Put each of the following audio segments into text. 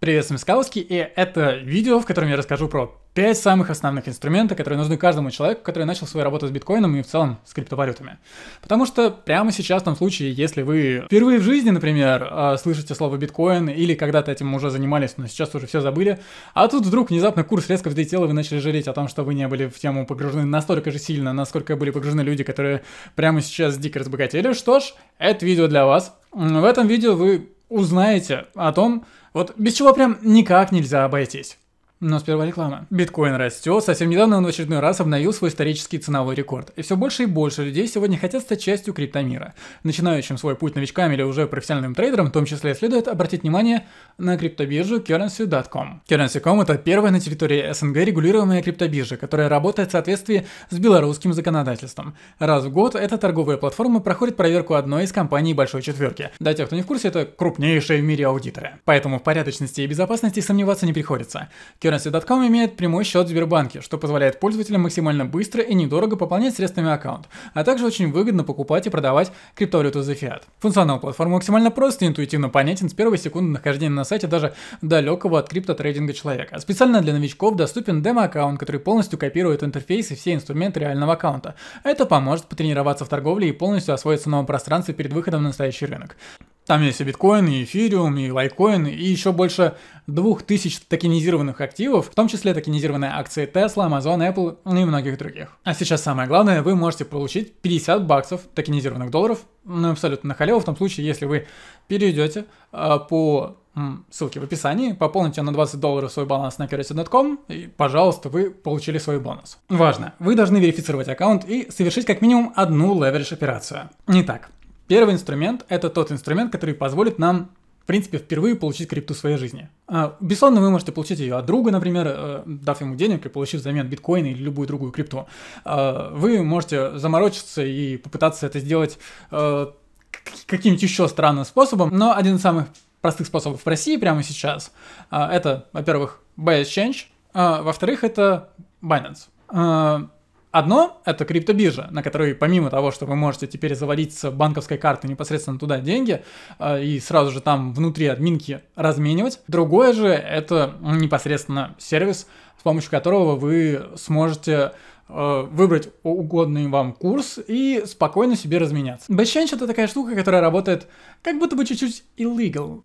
Привет, с вами Скаловский, и это видео, в котором я расскажу про 5 самых основных инструментов, которые нужны каждому человеку, который начал свою работу с биткоином и в целом с криптовалютами. Потому что прямо сейчас, в том случае, если вы впервые в жизни, например, а, слышите слово биткоин или когда-то этим уже занимались, но сейчас уже все забыли, а тут вдруг внезапно курс резко взлетел, и вы начали жалеть о том, что вы не были в тему погружены настолько же сильно, насколько были погружены люди, которые прямо сейчас дико разбогатели. Что ж, это видео для вас. В этом видео вы узнаете о том, вот без чего прям никак нельзя обойтись. Но сперва реклама. Биткоин растет. Совсем недавно он в очередной раз обновил свой исторический ценовой рекорд. И все больше и больше людей сегодня хотят стать частью криптомира. Начинающим свой путь новичкам или уже профессиональным трейдерам, в том числе, следует обратить внимание на криптобиржу Currency.com. Currency.com – это первая на территории СНГ регулируемая криптобиржа, которая работает в соответствии с белорусским законодательством. Раз в год эта торговая платформа проходит проверку одной из компаний Большой Четверки. Для тех, кто не в курсе, это крупнейшие в мире аудиторы. Поэтому в порядочности и безопасности сомневаться не приходится. Currency.com имеет прямой счет в Сбербанке, что позволяет пользователям максимально быстро и недорого пополнять средствами аккаунт, а также очень выгодно покупать и продавать криптовалюту за фиат. Функционал платформы максимально прост и интуитивно понятен с первой секунды нахождения на сайте даже далекого от криптотрейдинга человека. специально для новичков доступен демо-аккаунт, который полностью копирует интерфейс и все инструменты реального аккаунта. Это поможет потренироваться в торговле и полностью освоиться в новом пространстве перед выходом на настоящий рынок. Там есть и биткоин, и эфириум, и лайткоин, и еще больше 2000 токенизированных активов, в том числе токенизированные акции Tesla, Amazon, Apple ну и многих других. А сейчас самое главное, вы можете получить 50 баксов токенизированных долларов, ну, абсолютно на халяву, в том случае, если вы перейдете э, а, по ссылки в описании, пополните на 20 долларов свой баланс на currency.com, и, пожалуйста, вы получили свой бонус. Важно, вы должны верифицировать аккаунт и совершить как минимум одну леверидж операцию. Итак, Первый инструмент – это тот инструмент, который позволит нам в принципе, впервые получить крипту в своей жизни. А, бессонно вы можете получить ее от друга, например, э, дав ему денег и получив взамен биткоин или любую другую крипту. А, вы можете заморочиться и попытаться это сделать э, каким нибудь еще странным способом, но один из самых простых способов в России прямо сейчас а, – это, во-первых, BSChange, а во-вторых, это Binance. Одно — это криптобиржа, на которой помимо того, что вы можете теперь заводить с банковской карты непосредственно туда деньги э, и сразу же там внутри админки разменивать, другое же — это непосредственно сервис, с помощью которого вы сможете э, выбрать угодный вам курс и спокойно себе разменяться. Бэшенч — это такая штука, которая работает как будто бы чуть-чуть illegal.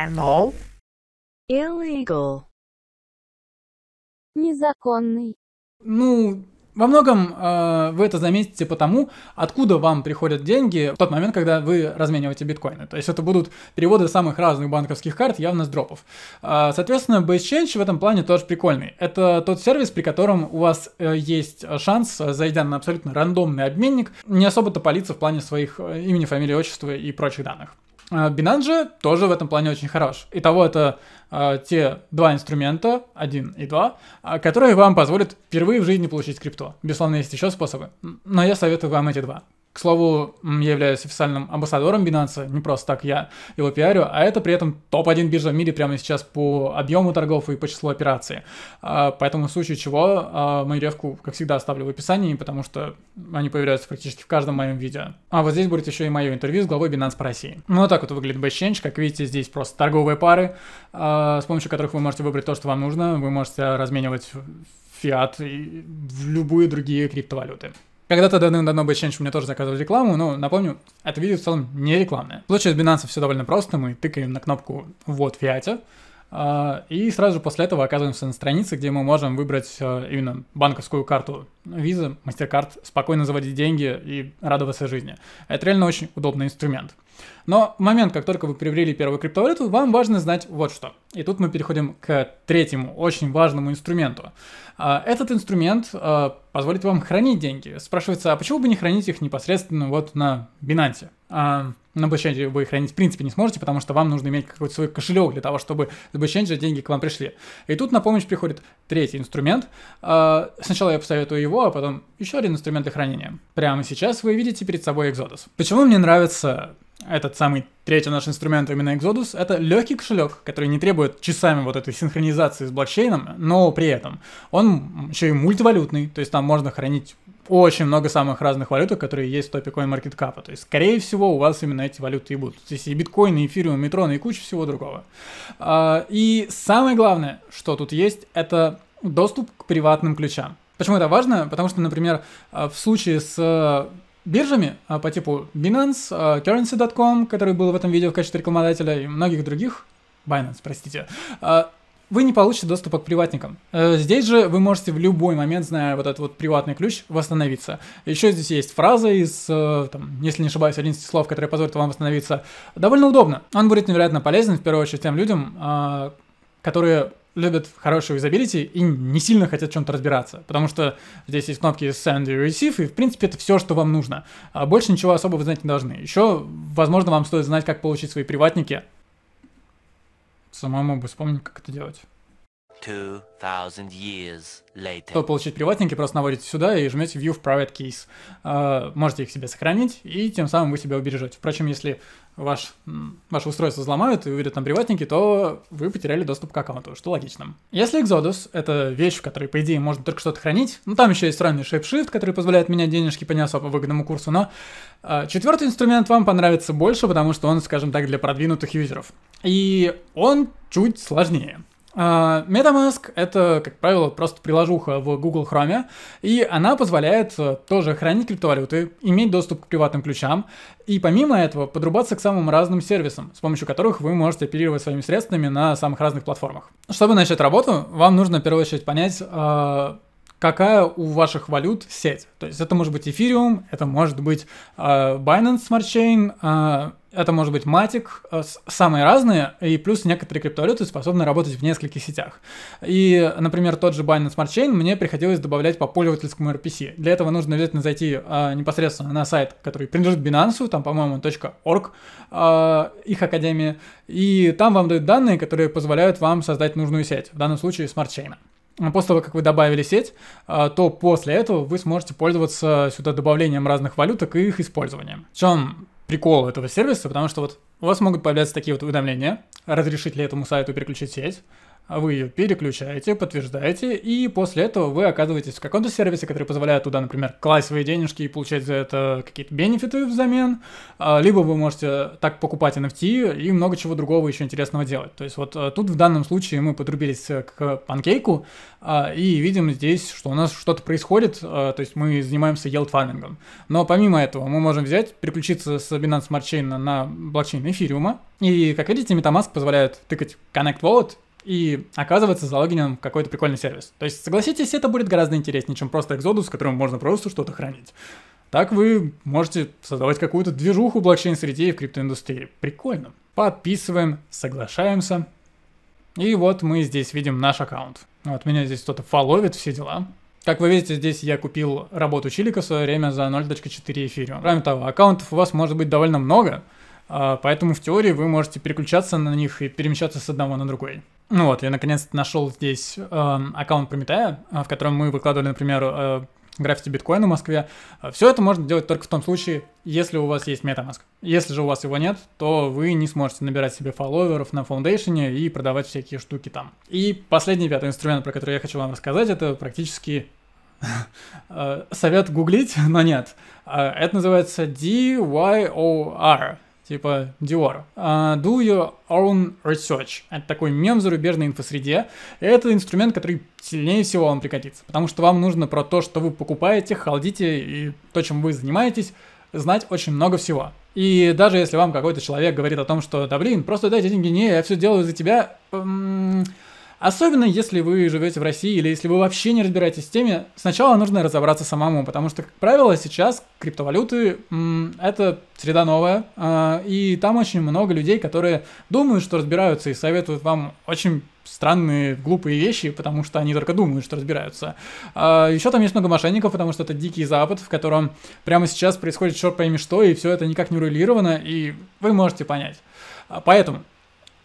Illegal. Illegal. Незаконный. Ну, во многом э, вы это заметите потому, откуда вам приходят деньги в тот момент, когда вы размениваете биткоины. То есть это будут переводы самых разных банковских карт, явно с дропов. Э, соответственно, BaseChange в этом плане тоже прикольный. Это тот сервис, при котором у вас э, есть шанс, э, зайдя на абсолютно рандомный обменник, не особо-то палиться в плане своих э, имени, фамилии, отчества и прочих данных. Binance а, же тоже в этом плане очень хорош. Итого это э, те два инструмента, один и два, а, которые вам позволят впервые в жизни получить крипто. Безусловно, есть еще способы, но я советую вам эти два. К слову, я являюсь официальным амбассадором Binance, не просто так я его пиарю, а это при этом топ-1 биржа в мире прямо сейчас по объему торгов и по числу операций. А, поэтому в случае чего а, мою ревку, как всегда, оставлю в описании, потому что они появляются практически в каждом моем видео. А вот здесь будет еще и мое интервью с главой Binance по России. Ну вот так вот выглядит BestChange, как видите, здесь просто торговые пары, а, с помощью которых вы можете выбрать то, что вам нужно, вы можете разменивать фиат и в любые другие криптовалюты. Когда-то давным-давно бы Change мне тоже заказывал рекламу, но, напомню, это видео в целом не рекламное. В случае с Binance все довольно просто, мы тыкаем на кнопку «Вот фиате», и сразу же после этого оказываемся на странице, где мы можем выбрать а, именно банковскую карту Visa, MasterCard, спокойно заводить деньги и радоваться жизни. Это реально очень удобный инструмент. Но в момент, как только вы приобрели первую криптовалюту, вам важно знать вот что. И тут мы переходим к третьему очень важному инструменту. А, этот инструмент а, позволит вам хранить деньги. Спрашивается, а почему бы не хранить их непосредственно вот на Binance? А, на блокчейне вы их хранить в принципе не сможете, потому что вам нужно иметь какой-то свой кошелек для того, чтобы с блокчейна деньги к вам пришли. И тут на помощь приходит третий инструмент. Сначала я посоветую его, а потом еще один инструмент для хранения. Прямо сейчас вы видите перед собой Exodus. Почему мне нравится этот самый третий наш инструмент, именно Exodus, это легкий кошелек, который не требует часами вот этой синхронизации с блокчейном, но при этом он еще и мультивалютный, то есть там можно хранить очень много самых разных валют, которые есть в топе CoinMarketCap. То есть, скорее всего, у вас именно эти валюты и будут. Здесь и биткоин, и эфириум, и трон, и куча всего другого. А, и самое главное, что тут есть, это доступ к приватным ключам. Почему это важно? Потому что, например, а, в случае с биржами а, по типу Binance, а, Currency.com, который был в этом видео в качестве рекламодателя, и многих других, Binance, простите, а, вы не получите доступа к приватникам. Э, здесь же вы можете в любой момент, зная вот этот вот приватный ключ, восстановиться. Еще здесь есть фраза из, э, там, если не ошибаюсь, 11 слов, которые позволят вам восстановиться. Довольно удобно. Он будет невероятно полезен, в первую очередь, тем людям, которые любят хорошую юзабилити и не сильно хотят в чем-то разбираться, потому что здесь есть кнопки Send и Receive, и, в принципе, это все, что вам нужно. А больше ничего особо вы знать не должны. Еще, возможно, вам стоит знать, как получить свои приватники. Самому бы вспомнить, как это делать. Чтобы получить приватники, просто наводите сюда и жмете View в Private Keys. А, можете их себе сохранить, и тем самым вы себя убережете. Впрочем, если ваш, ваше устройство взломают и увидят там приватники, то вы потеряли доступ к аккаунту, что логично. Если Exodus — это вещь, в которой, по идее, можно только что-то хранить, ну там еще есть странный ShapeShift, который позволяет менять денежки по не особо выгодному курсу, но а, четвертый инструмент вам понравится больше, потому что он, скажем так, для продвинутых юзеров. И он чуть сложнее. А, MetaMask — это, как правило, просто приложуха в Google Chrome, и она позволяет э, тоже хранить криптовалюты, иметь доступ к приватным ключам, и помимо этого подрубаться к самым разным сервисам, с помощью которых вы можете оперировать своими средствами на самых разных платформах. Чтобы начать работу, вам нужно в первую очередь понять, а, какая у ваших валют сеть. То есть это может быть Ethereum, это может быть э, Binance Smart Chain, э, это может быть Matic, э, самые разные, и плюс некоторые криптовалюты способны работать в нескольких сетях. И, например, тот же Binance Smart Chain мне приходилось добавлять по пользовательскому RPC. Для этого нужно обязательно зайти э, непосредственно на сайт, который принадлежит Binance, там, по-моему, .org, э, их академия, и там вам дают данные, которые позволяют вам создать нужную сеть, в данном случае Smart Chain. А после того, как вы добавили сеть, а, то после этого вы сможете пользоваться сюда добавлением разных валюток и их использованием. В чем прикол этого сервиса, потому что вот у вас могут появляться такие вот уведомления, разрешить ли этому сайту переключить сеть, а вы ее переключаете, подтверждаете, и после этого вы оказываетесь в каком-то сервисе, который позволяет туда, например, класть свои денежки и получать за это какие-то бенефиты взамен, а, либо вы можете так покупать NFT и много чего другого еще интересного делать. То есть вот э, тут в данном случае мы подрубились э, к панкейку а, и видим здесь, что у нас что-то происходит, то есть мы занимаемся yield елдфармингом. Но помимо этого мы можем взять, переключиться с Binance Smart Chain на блокчейн эфириума, и, как видите, MetaMask позволяет тыкать Connect Wallet и оказывается залогинен в какой-то прикольный сервис. То есть, согласитесь, это будет гораздо интереснее, чем просто Exodus, в котором можно просто что-то хранить. Так вы можете создавать какую-то движуху в блокчейн-среде и в криптоиндустрии. Прикольно. Подписываем, соглашаемся. И вот мы здесь видим наш аккаунт. Вот меня здесь кто-то фоловит, все дела. Как вы видите, здесь я купил работу Чилика в свое время за 0.4 эфириум. Кроме того, аккаунтов у вас может быть довольно много, а, поэтому в теории вы можете переключаться на них и перемещаться с одного на другой. Ну вот, я наконец-то нашел здесь эм, э, аккаунт Прометая, в котором мы выкладывали, например, э, граффити биткоина в Москве. Э, Все это можно делать только в том случае, если у вас есть MetaMask. Если же у вас его нет, то вы не сможете набирать себе фолловеров на фаундейшене и продавать всякие штуки там. И последний пятый инструмент, про который я хочу вам рассказать, это практически э, совет гуглить, но нет. Э, это называется DYOR типа Dior. Uh, do your own research. Это такой мем в зарубежной инфосреде. Это инструмент, который сильнее всего вам пригодится, потому что вам нужно про то, что вы покупаете, халдите и то, чем вы занимаетесь, знать очень много всего. И даже если вам какой-то человек говорит о том, что, да блин, просто дайте деньги мне, я все делаю за тебя, эм, Особенно если вы живете в России или если вы вообще не разбираетесь в теме, сначала нужно разобраться самому, потому что, как правило, сейчас криптовалюты — это среда новая, а, и там очень много людей, которые думают, что разбираются и советуют вам очень странные, глупые вещи, потому что они только думают, что разбираются. А, еще там есть много мошенников, потому что это дикий запад, в котором прямо сейчас происходит черт пойми что, и все это никак не рулировано, и вы можете понять. А, поэтому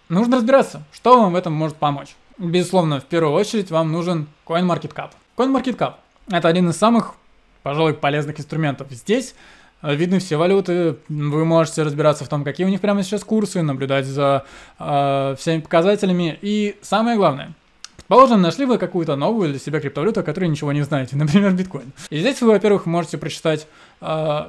нужно разбираться, что вам в этом может помочь безусловно, в первую очередь вам нужен CoinMarketCap. CoinMarketCap – это один из самых, пожалуй, полезных инструментов. Здесь э, видны все валюты, вы можете разбираться в том, какие у них прямо сейчас курсы, наблюдать за э, всеми показателями. И самое главное, предположим, нашли вы какую-то новую для себя криптовалюту, о которой ничего не знаете, например, биткоин. И здесь вы, во-первых, можете прочитать э,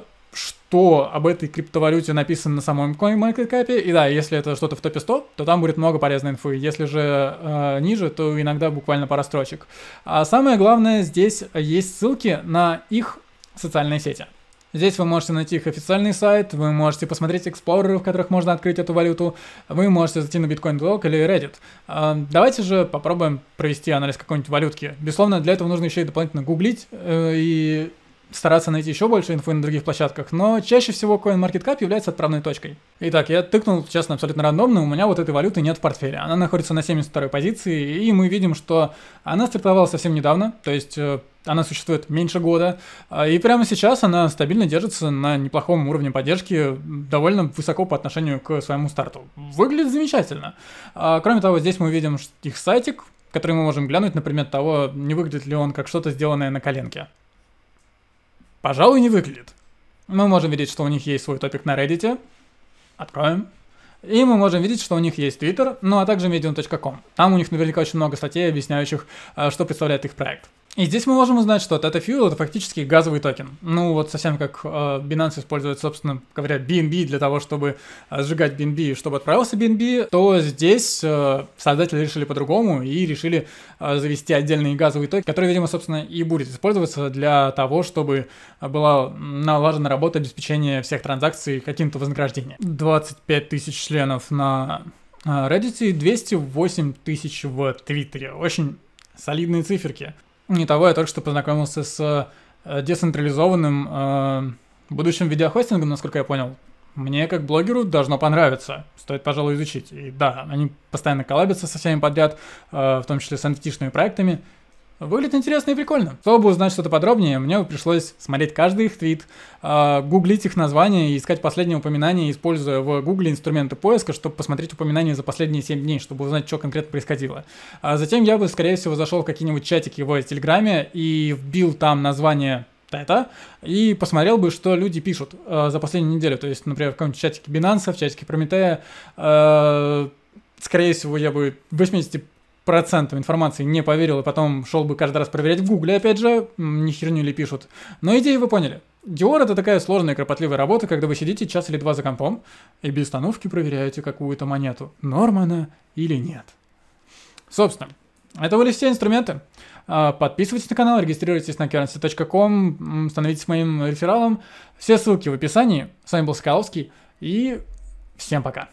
что об этой криптовалюте написано на самом CoinMarketCap. И да, если это что-то в топе 100, то там будет много полезной инфы. Если же э, ниже, то иногда буквально пара строчек. А самое главное, здесь есть ссылки на их социальные сети. Здесь вы можете найти их официальный сайт, вы можете посмотреть эксплореры, в которых можно открыть эту валюту, вы можете зайти на BitcoinBlog или Reddit. А, давайте же попробуем провести анализ какой-нибудь валютки. Безусловно, для этого нужно еще и дополнительно гуглить э, и стараться найти еще больше инфы на других площадках, но чаще всего CoinMarketCap является отправной точкой. Итак, я тыкнул, честно, абсолютно рандомно, у меня вот этой валюты нет в портфеле. Она находится на 72-й позиции, и мы видим, что она стартовала совсем недавно, то есть э, она существует меньше года, а, и прямо сейчас она стабильно держится на неплохом уровне поддержки, довольно высоко по отношению к своему старту. Выглядит замечательно. А, кроме того, здесь мы видим их сайтик, который мы можем глянуть, например, того, не выглядит ли он как что-то сделанное на коленке. Пожалуй, не выглядит. Мы можем видеть, что у них есть свой топик на Reddit. Откроем. И мы можем видеть, что у них есть Twitter, ну а также medium.com. Там у них наверняка очень много статей, объясняющих, э, что представляет их проект. И здесь мы можем узнать, что Tata Fuel это фактически газовый токен. Ну вот совсем как э, Binance использует, собственно говоря, BNB для того, чтобы э, сжигать BNB и чтобы отправился BNB, то здесь э, создатели решили по-другому и решили завести отдельный газовый токен, который, видимо, собственно, и будет использоваться для того, чтобы была налажена работа обеспечения всех транзакций каким-то вознаграждением. 25 тысяч членов на Reddit и 208 тысяч в Твиттере. Очень солидные циферки. Не того, я только что познакомился с э, децентрализованным э, будущим видеохостингом, насколько я понял. Мне как блогеру должно понравиться. Стоит, пожалуй, изучить. И да, они постоянно коллабятся со всеми подряд, э, в том числе с NFT-шными проектами. Выглядит интересно и прикольно. Чтобы узнать что-то подробнее, мне пришлось смотреть каждый их твит, а, гуглить их названия и искать последние упоминания, используя в гугле инструменты поиска, чтобы посмотреть упоминания за последние 7 дней, чтобы узнать, что конкретно происходило. А затем я бы, скорее всего, зашел в какие-нибудь чатики в Телеграме и вбил там название это, и посмотрел бы, что люди пишут а, за последнюю неделю. То есть, например, в каком-нибудь чатике Binance, в чатике Прометея, а, скорее всего, я бы в 80 процентам информации не поверил и потом шел бы каждый раз проверять в Гугле, опять же, не херню ли пишут. Но идею вы поняли. Диор это такая сложная и кропотливая работа, когда вы сидите час или два за компом и без остановки проверяете какую-то монету, норма она или нет. Собственно, это были все инструменты. А, подписывайтесь на канал, регистрируйтесь на currency.com, становитесь моим рефералом. Все ссылки в описании. С вами был Скаловский и всем пока.